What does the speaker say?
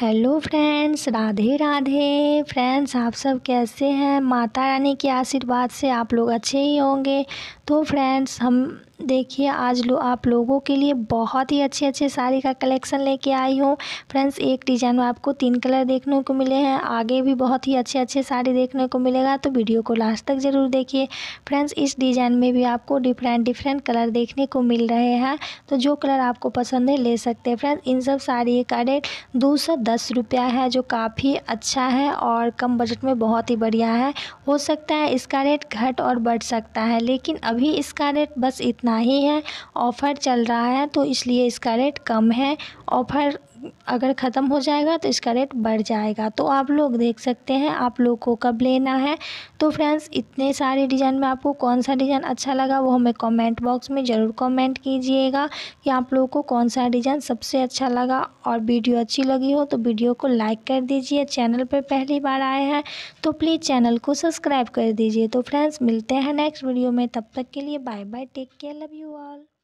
hello friends Radhe Radhe friends आप सब कैसे हैं माता रानी के आशीर्वाद से आप लोग अच्छे ही होंगे तो फ्रेंड्स हम देखिए आज लो आप लोगों के लिए बहुत ही अच्छे अच्छे साड़ी का कलेक्शन लेके आई हूँ फ्रेंड्स एक डिज़ाइन में आपको तीन कलर देखने को मिले हैं आगे भी बहुत ही अच्छे अच्छे साड़ी देखने को मिलेगा तो वीडियो को लास्ट तक ज़रूर देखिए फ्रेंड्स इस डिज़ाइन में भी आपको डिफरेंट डिफरेंट कलर देखने को मिल रहे हैं तो जो कलर आपको पसंद है ले सकते हैं फ्रेंड्स इन सब साड़ी का रेट दो दस रुपया है जो काफ़ी अच्छा है और कम बजट में बहुत ही बढ़िया है हो सकता है इसका रेट घट और बढ़ सकता है लेकिन अभी इसका रेट बस इतना ही है ऑफ़र चल रहा है तो इसलिए इसका रेट कम है ऑफ़र अगर ख़त्म हो जाएगा तो इसका रेट बढ़ जाएगा तो आप लोग देख सकते हैं आप लोग को कब लेना है तो फ्रेंड्स इतने सारे डिज़ाइन में आपको कौन सा डिज़ाइन अच्छा लगा वो हमें कमेंट बॉक्स में ज़रूर कमेंट कीजिएगा कि आप लोगों को कौन सा डिज़ाइन सबसे अच्छा लगा और वीडियो अच्छी लगी हो तो वीडियो को लाइक कर दीजिए चैनल पर पहली बार आए हैं तो प्लीज़ चैनल को सब्सक्राइब कर दीजिए तो फ्रेंड्स मिलते हैं नेक्स्ट वीडियो में तब तक के लिए bye bye take care love you all